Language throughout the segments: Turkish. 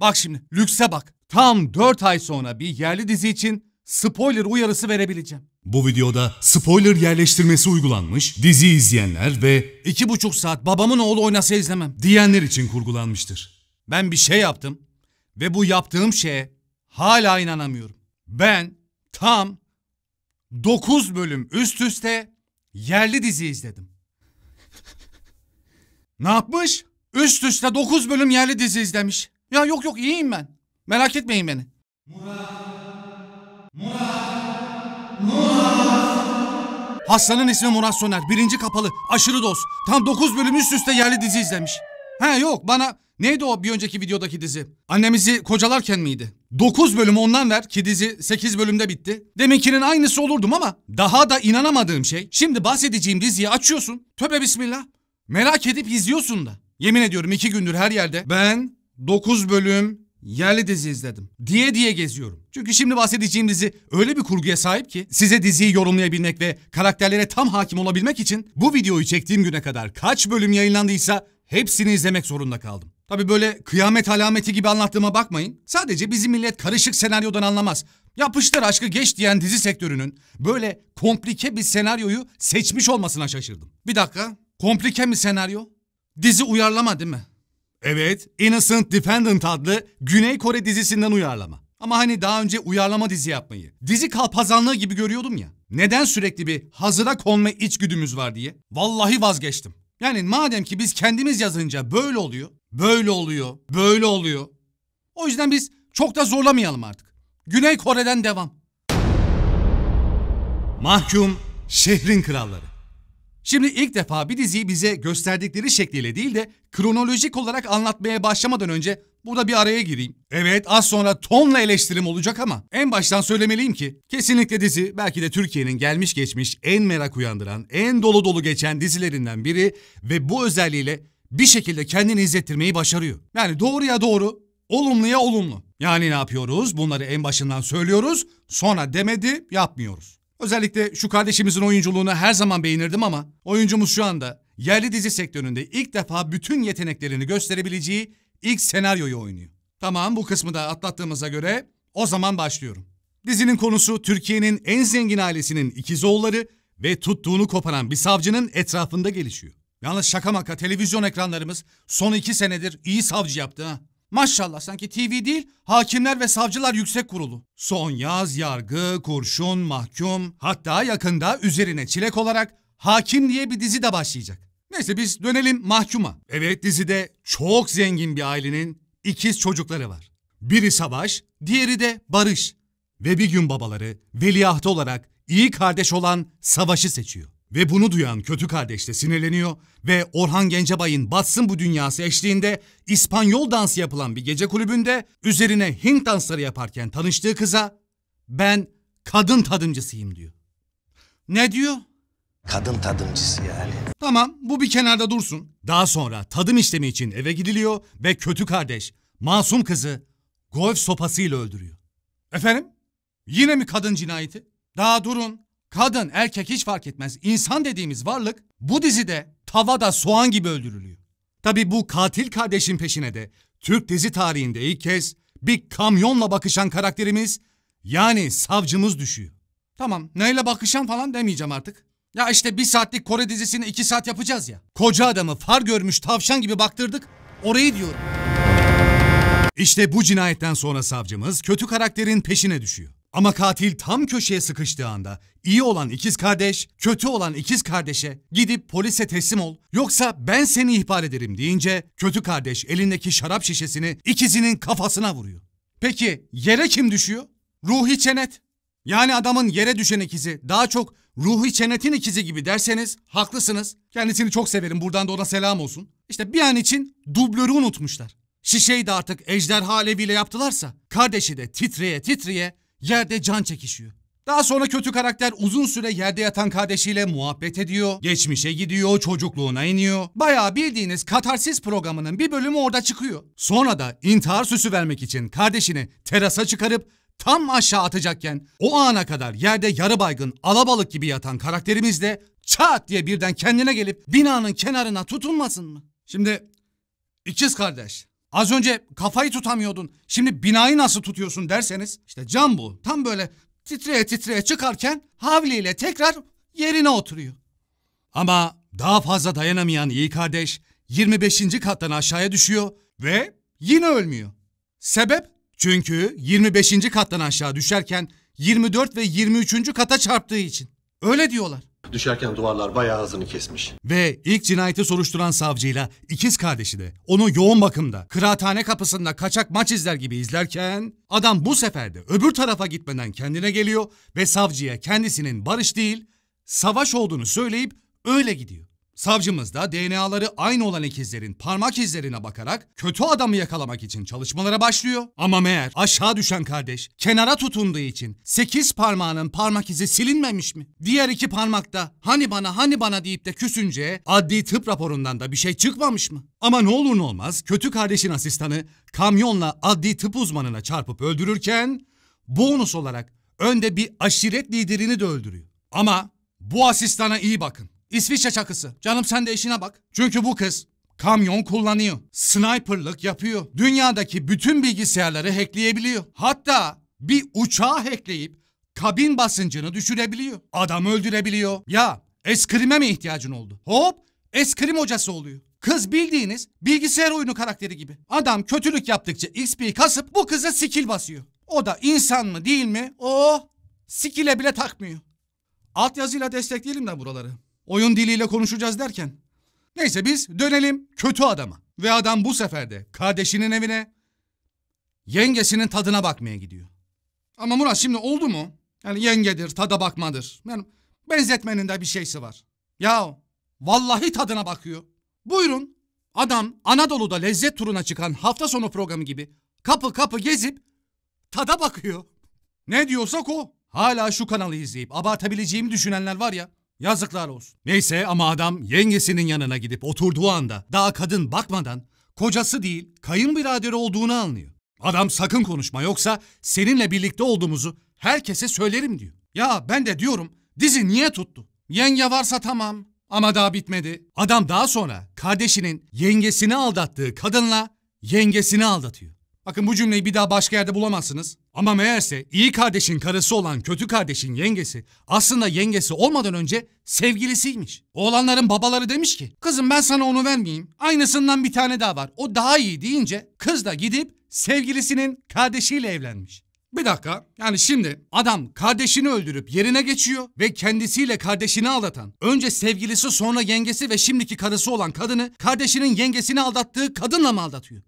Bak şimdi lükse bak. Tam 4 ay sonra bir yerli dizi için spoiler uyarısı verebileceğim. Bu videoda spoiler yerleştirmesi uygulanmış, dizi izleyenler ve iki buçuk saat babamın oğlu oynasa izlemem diyenler için kurgulanmıştır. Ben bir şey yaptım ve bu yaptığım şeye hala inanamıyorum. Ben tam 9 bölüm üst üste yerli dizi izledim. ne yapmış? Üst üste 9 bölüm yerli dizi izlemiş. Ya yok yok iyiyim ben. Merak etmeyin beni. Murat. Murat. Murat. Hastanın ismi Murat Soner. Birinci kapalı. Aşırı doz. Tam 9 bölüm üst üste yerli dizi izlemiş. He yok bana neydi o bir önceki videodaki dizi? Annemizi kocalarken miydi? 9 bölüm ondan ver ki dizi 8 bölümde bitti. Deminkinin aynısı olurdum ama daha da inanamadığım şey şimdi bahsedeceğim diziyi açıyorsun. Töbe bismillah. Merak edip izliyorsun da. Yemin ediyorum iki gündür her yerde ben 9 bölüm yerli dizi izledim. Diye diye geziyorum. Çünkü şimdi bahsedeceğim dizi öyle bir kurguya sahip ki size diziyi yorumlayabilmek ve karakterlere tam hakim olabilmek için bu videoyu çektiğim güne kadar kaç bölüm yayınlandıysa hepsini izlemek zorunda kaldım. Tabi böyle kıyamet alameti gibi anlattığıma bakmayın. Sadece bizim millet karışık senaryodan anlamaz. Yapıştır aşkı geç diyen dizi sektörünün böyle komplike bir senaryoyu seçmiş olmasına şaşırdım. Bir dakika, komplike mi senaryo? Dizi uyarlama değil mi? Evet, Innocent Defendant adlı Güney Kore dizisinden uyarlama. Ama hani daha önce uyarlama dizi yapmayı, dizi kalpazanlığı gibi görüyordum ya. Neden sürekli bir hazıra konma içgüdümüz var diye? Vallahi vazgeçtim. Yani madem ki biz kendimiz yazınca böyle oluyor, böyle oluyor, böyle oluyor. O yüzden biz çok da zorlamayalım artık. Güney Kore'den devam. Mahkum Şehrin Kralları Şimdi ilk defa bir diziyi bize gösterdikleri şekliyle değil de kronolojik olarak anlatmaya başlamadan önce burada bir araya gireyim. Evet az sonra tonla eleştirim olacak ama en baştan söylemeliyim ki kesinlikle dizi belki de Türkiye'nin gelmiş geçmiş en merak uyandıran, en dolu dolu geçen dizilerinden biri ve bu özelliğiyle bir şekilde kendini izlettirmeyi başarıyor. Yani doğruya doğru, olumluya olumlu. Yani ne yapıyoruz? Bunları en başından söylüyoruz, sonra demedi yapmıyoruz. Özellikle şu kardeşimizin oyunculuğunu her zaman beğenirdim ama oyuncumuz şu anda yerli dizi sektöründe ilk defa bütün yeteneklerini gösterebileceği ilk senaryoyu oynuyor. Tamam bu kısmı da atlattığımıza göre o zaman başlıyorum. Dizinin konusu Türkiye'nin en zengin ailesinin ikiz oğulları ve tuttuğunu koparan bir savcının etrafında gelişiyor. Yalnız şaka maka televizyon ekranlarımız son iki senedir iyi savcı yaptı ha. Maşallah sanki TV değil, Hakimler ve Savcılar Yüksek Kurulu. Son yaz yargı, kurşun, mahkum, hatta yakında üzerine çilek olarak Hakim diye bir dizi de başlayacak. Neyse biz dönelim mahkuma. Evet dizide çok zengin bir ailenin ikiz çocukları var. Biri Savaş, diğeri de Barış. Ve bir gün babaları veliahtı olarak iyi kardeş olan Savaş'ı seçiyor. Ve bunu duyan kötü kardeş de sinirleniyor ve Orhan Gencebay'ın Batsın Bu Dünyası eşliğinde İspanyol dansı yapılan bir gece kulübünde üzerine Hint dansları yaparken tanıştığı kıza ben kadın tadımcısıyım diyor. Ne diyor? Kadın tadımcısı yani. Tamam bu bir kenarda dursun. Daha sonra tadım işlemi için eve gidiliyor ve kötü kardeş masum kızı golf sopasıyla öldürüyor. Efendim? Yine mi kadın cinayeti? Daha durun kadın, erkek hiç fark etmez. İnsan dediğimiz varlık bu dizide tavada soğan gibi öldürülüyor. Tabi bu katil kardeşin peşine de Türk dizi tarihinde ilk kez bir kamyonla bakışan karakterimiz yani savcımız düşüyor. Tamam neyle bakışan falan demeyeceğim artık. Ya işte bir saatlik Kore dizisini iki saat yapacağız ya. Koca adamı far görmüş tavşan gibi baktırdık orayı diyorum. İşte bu cinayetten sonra savcımız kötü karakterin peşine düşüyor. Ama katil tam köşeye sıkıştığı anda iyi olan ikiz kardeş, kötü olan ikiz kardeşe gidip polise teslim ol yoksa ben seni ihbar ederim deyince kötü kardeş elindeki şarap şişesini ikizinin kafasına vuruyor. Peki yere kim düşüyor? Ruhi Çenet. Yani adamın yere düşen ikizi daha çok Ruhi Çenet'in ikizi gibi derseniz haklısınız. Kendisini çok severim buradan da ona selam olsun. İşte bir an için dublörü unutmuşlar. Şişeyi de artık ejderha aleviyle yaptılarsa kardeşi de titreye titreye Yerde can çekişiyor. Daha sonra kötü karakter uzun süre yerde yatan kardeşiyle muhabbet ediyor, geçmişe gidiyor, çocukluğuna iniyor. Bayağı bildiğiniz katarsis programının bir bölümü orada çıkıyor. Sonra da intihar süsü vermek için kardeşini terasa çıkarıp tam aşağı atacakken o ana kadar yerde yarı baygın alabalık gibi yatan karakterimiz de çat diye birden kendine gelip binanın kenarına tutunmasın mı? Şimdi ikiz kardeş Az önce kafayı tutamıyordun. Şimdi binayı nasıl tutuyorsun derseniz işte cam bu. Tam böyle titreye titreye çıkarken havliyle tekrar yerine oturuyor. Ama daha fazla dayanamayan iyi kardeş 25. kattan aşağıya düşüyor ve yine ölmüyor. Sebep? Çünkü 25. kattan aşağı düşerken 24 ve 23. kata çarptığı için. Öyle diyorlar. Düşerken duvarlar bayağı ağzını kesmiş. Ve ilk cinayeti soruşturan savcıyla ikiz kardeşi de onu yoğun bakımda kıraathane kapısında kaçak maç izler gibi izlerken adam bu sefer de öbür tarafa gitmeden kendine geliyor ve savcıya kendisinin barış değil savaş olduğunu söyleyip öyle gidiyor. Savcımız da DNA'ları aynı olan ikizlerin parmak izlerine bakarak kötü adamı yakalamak için çalışmalara başlıyor. Ama meğer aşağı düşen kardeş kenara tutunduğu için 8 parmağının parmak izi silinmemiş mi? Diğer iki parmakta hani bana hani bana deyip de küsünce adli tıp raporundan da bir şey çıkmamış mı? Ama ne olur ne olmaz kötü kardeşin asistanı kamyonla adli tıp uzmanına çarpıp öldürürken bonus olarak önde bir aşiret liderini de öldürüyor. Ama bu asistana iyi bakın. İsviçre çakısı. Canım sen de işine bak. Çünkü bu kız kamyon kullanıyor. Sniperlık yapıyor. Dünyadaki bütün bilgisayarları hackleyebiliyor. Hatta bir uçağı hackleyip kabin basıncını düşürebiliyor. Adam öldürebiliyor. Ya eskrime mi ihtiyacın oldu? Hop eskrim hocası oluyor. Kız bildiğiniz bilgisayar oyunu karakteri gibi. Adam kötülük yaptıkça XP kasıp bu kıza skill basıyor. O da insan mı değil mi? O oh, Skill'e bile takmıyor. Altyazıyla destekleyelim de buraları. Oyun diliyle konuşacağız derken. Neyse biz dönelim kötü adama. Ve adam bu sefer de kardeşinin evine yengesinin tadına bakmaya gidiyor. Ama Murat şimdi oldu mu? Yani yengedir, tada bakmadır. Yani benzetmenin de bir şeysi var. Ya vallahi tadına bakıyor. Buyurun adam Anadolu'da lezzet turuna çıkan hafta sonu programı gibi kapı kapı gezip tada bakıyor. Ne diyorsak o. Hala şu kanalı izleyip abartabileceğimi düşünenler var ya. Yazıklar olsun. Neyse ama adam yengesinin yanına gidip oturduğu anda daha kadın bakmadan kocası değil kayınbiraderi olduğunu anlıyor. Adam sakın konuşma yoksa seninle birlikte olduğumuzu herkese söylerim diyor. Ya ben de diyorum dizi niye tuttu? Yenge varsa tamam ama daha bitmedi. Adam daha sonra kardeşinin yengesini aldattığı kadınla yengesini aldatıyor. Bakın bu cümleyi bir daha başka yerde bulamazsınız. Ama meğerse iyi kardeşin karısı olan kötü kardeşin yengesi aslında yengesi olmadan önce sevgilisiymiş. Oğlanların babaları demiş ki kızım ben sana onu vermeyeyim aynısından bir tane daha var o daha iyi deyince kız da gidip sevgilisinin kardeşiyle evlenmiş. Bir dakika. Yani şimdi adam kardeşini öldürüp yerine geçiyor ve kendisiyle kardeşini aldatan. Önce sevgilisi sonra yengesi ve şimdiki karısı olan kadını kardeşinin yengesini aldattığı kadınla mı aldatıyor?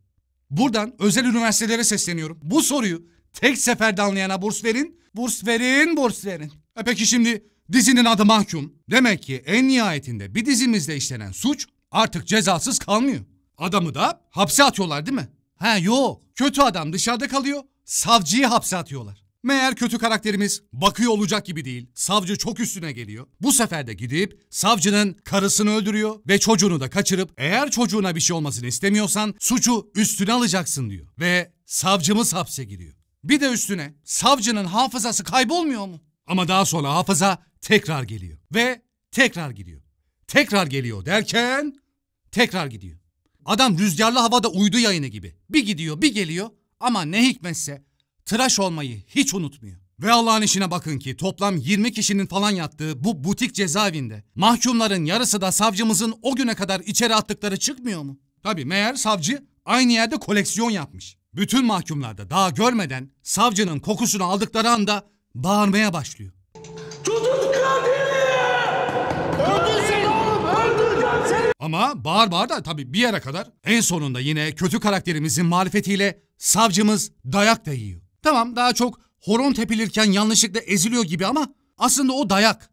Buradan özel üniversitelere sesleniyorum. Bu soruyu tek seferde anlayana burs verin. Burs verin, burs verin. E peki şimdi dizinin adı mahkum. Demek ki en nihayetinde bir dizimizde işlenen suç artık cezasız kalmıyor. Adamı da hapse atıyorlar değil mi? Ha yok. Kötü adam dışarıda kalıyor. Savcıyı hapse atıyorlar. Meğer kötü karakterimiz bakıyor olacak gibi değil. Savcı çok üstüne geliyor. Bu sefer de gidip savcının karısını öldürüyor ve çocuğunu da kaçırıp eğer çocuğuna bir şey olmasını istemiyorsan suçu üstüne alacaksın diyor. Ve savcımız hapse giriyor. Bir de üstüne savcının hafızası kaybolmuyor mu? Ama daha sonra hafıza tekrar geliyor ve tekrar gidiyor. Tekrar geliyor derken tekrar gidiyor. Adam rüzgarlı havada uydu yayını gibi. Bir gidiyor bir geliyor ama ne hikmetse tıraş olmayı hiç unutmuyor. Ve Allah'ın işine bakın ki toplam 20 kişinin falan yattığı bu butik cezaevinde mahkumların yarısı da savcımızın o güne kadar içeri attıkları çıkmıyor mu? Tabi meğer savcı aynı yerde koleksiyon yapmış. Bütün mahkumlarda daha görmeden savcının kokusunu aldıkları anda bağırmaya başlıyor. Tutun katili! Öldür seni oğlum öldüreceğim seni! Ama bağır bağır da tabi bir yere kadar. En sonunda yine kötü karakterimizin marifetiyle savcımız dayak da yiyor. Tamam daha çok horon tepilirken yanlışlıkla eziliyor gibi ama aslında o dayak.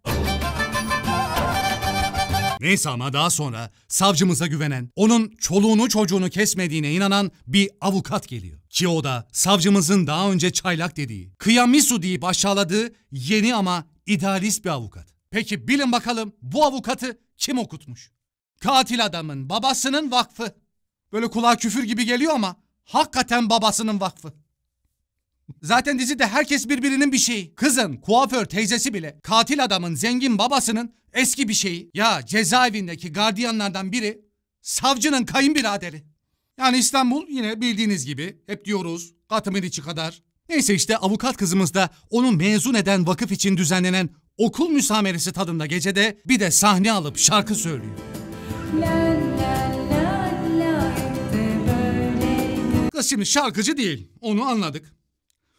Neyse ama daha sonra savcımıza güvenen, onun çoluğunu çocuğunu kesmediğine inanan bir avukat geliyor. Ki o da savcımızın daha önce çaylak dediği, kıyamisu deyip aşağıladığı yeni ama idealist bir avukat. Peki bilin bakalım bu avukatı kim okutmuş? Katil adamın babasının vakfı. Böyle kulağa küfür gibi geliyor ama hakikaten babasının vakfı. Zaten dizide herkes birbirinin bir şeyi. Kızın, kuaför teyzesi bile, katil adamın zengin babasının eski bir şeyi. Ya cezaevindeki gardiyanlardan biri savcının kayınbiraderi. Yani İstanbul yine bildiğiniz gibi hep diyoruz katımın içi kadar. Neyse işte avukat kızımız da onu mezun eden vakıf için düzenlenen okul müsameresi tadında gecede bir de sahne alıp şarkı söylüyor. La, Kız şimdi şarkıcı değil onu anladık.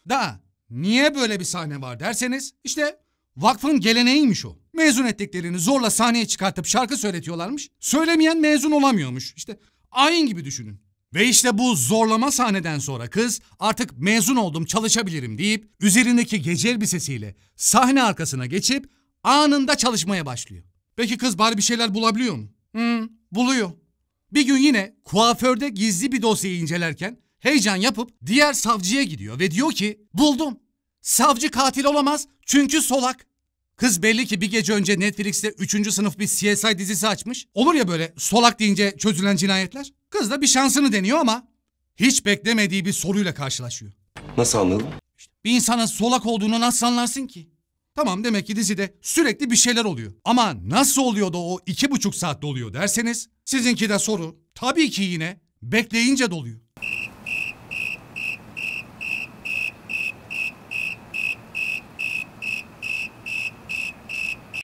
Da niye böyle bir sahne var derseniz işte vakfın geleneğiymiş o. Mezun ettiklerini zorla sahneye çıkartıp şarkı söyletiyorlarmış. Söylemeyen mezun olamıyormuş. İşte ayin gibi düşünün. Ve işte bu zorlama sahneden sonra kız artık mezun oldum çalışabilirim deyip üzerindeki gece elbisesiyle sahne arkasına geçip anında çalışmaya başlıyor. Peki kız bari bir şeyler bulabiliyor mu? Hmm, buluyor. Bir gün yine kuaförde gizli bir dosyayı incelerken heyecan yapıp diğer savcıya gidiyor ve diyor ki buldum. Savcı katil olamaz çünkü solak. Kız belli ki bir gece önce Netflix'te 3. sınıf bir CSI dizisi açmış. Olur ya böyle solak deyince çözülen cinayetler. Kız da bir şansını deniyor ama hiç beklemediği bir soruyla karşılaşıyor. Nasıl anladın? bir insanın solak olduğunu nasıl anlarsın ki? Tamam demek ki dizide sürekli bir şeyler oluyor. Ama nasıl oluyor da o iki buçuk saatte oluyor derseniz sizinki de soru tabii ki yine bekleyince doluyor.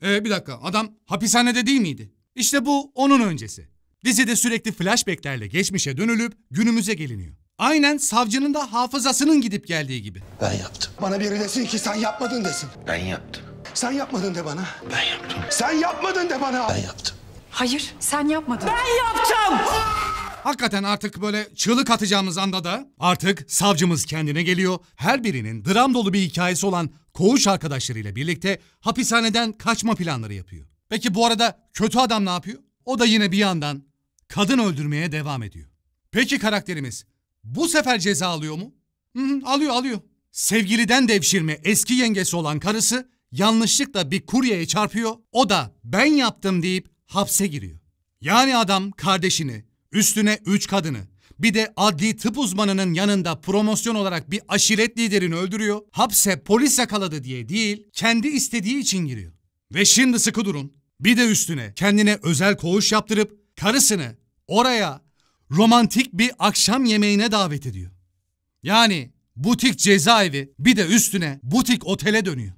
Ee, bir dakika adam hapishanede değil miydi? İşte bu onun öncesi. Dizide sürekli flashbacklerle geçmişe dönülüp günümüze geliniyor. Aynen savcının da hafızasının gidip geldiği gibi. Ben yaptım. Bana biri desin ki sen yapmadın desin. Ben yaptım. Sen yapmadın de bana. Ben yaptım. Sen yapmadın de bana. Ben yaptım. Hayır sen yapmadın. Ben yaptım. Hakikaten artık böyle çığlık atacağımız anda da artık savcımız kendine geliyor. Her birinin dram dolu bir hikayesi olan koğuş arkadaşlarıyla birlikte hapishaneden kaçma planları yapıyor. Peki bu arada kötü adam ne yapıyor? O da yine bir yandan kadın öldürmeye devam ediyor. Peki karakterimiz bu sefer ceza alıyor mu? Hı hı, alıyor alıyor. Sevgiliden devşirme eski yengesi olan karısı yanlışlıkla bir kuryeye çarpıyor. O da ben yaptım deyip hapse giriyor. Yani adam kardeşini, üstüne 3 kadını, bir de adli tıp uzmanının yanında promosyon olarak bir aşiret liderini öldürüyor. Hapse polis yakaladı diye değil, kendi istediği için giriyor. Ve şimdi sıkı durun. Bir de üstüne kendine özel koğuş yaptırıp karısını oraya romantik bir akşam yemeğine davet ediyor. Yani butik cezaevi bir de üstüne butik otele dönüyor.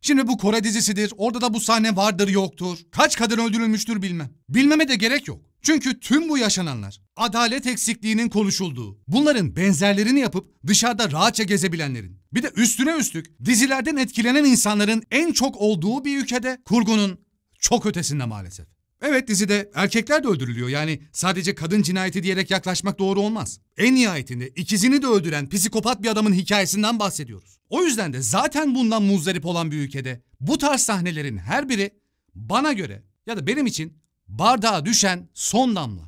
Şimdi bu Kore dizisidir. Orada da bu sahne vardır yoktur. Kaç kadın öldürülmüştür bilmem. Bilmeme de gerek yok. Çünkü tüm bu yaşananlar adalet eksikliğinin konuşulduğu, bunların benzerlerini yapıp dışarıda rahatça gezebilenlerin, bir de üstüne üstlük dizilerden etkilenen insanların en çok olduğu bir ülkede kurgunun çok ötesinde maalesef. Evet dizide erkekler de öldürülüyor yani sadece kadın cinayeti diyerek yaklaşmak doğru olmaz. En nihayetinde ikizini de öldüren psikopat bir adamın hikayesinden bahsediyoruz. O yüzden de zaten bundan muzdarip olan bir ülkede bu tarz sahnelerin her biri bana göre ya da benim için Bardağa düşen son damla.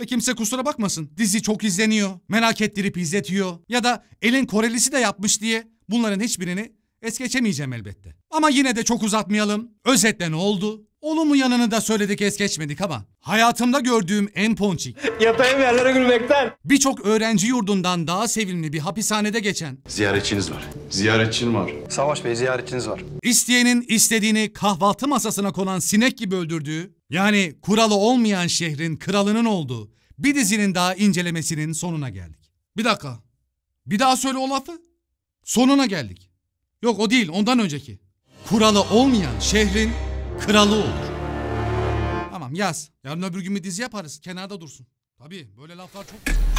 Ve kimse kusura bakmasın. Dizi çok izleniyor. Merak ettirip izletiyor. Ya da elin Korelisi de yapmış diye bunların hiçbirini es geçemeyeceğim elbette. Ama yine de çok uzatmayalım. Özetle ne oldu? Olumlu yanını da söyledik es geçmedik ama hayatımda gördüğüm en ponçik. Yatayım yerlere gülmekten. Birçok öğrenci yurdundan daha sevimli bir hapishanede geçen. Ziyaretçiniz var. Ziyaretçin var. Savaş Bey ziyaretçiniz var. İsteyenin istediğini kahvaltı masasına konan sinek gibi öldürdüğü yani kuralı olmayan şehrin kralının olduğu bir dizinin daha incelemesinin sonuna geldik. Bir dakika. Bir daha söyle o lafı. Sonuna geldik. Yok o değil ondan önceki. Kuralı olmayan şehrin kralı olur. Tamam yaz. Yarın öbür gün bir dizi yaparız. Kenarda dursun. Tabii böyle laflar çok...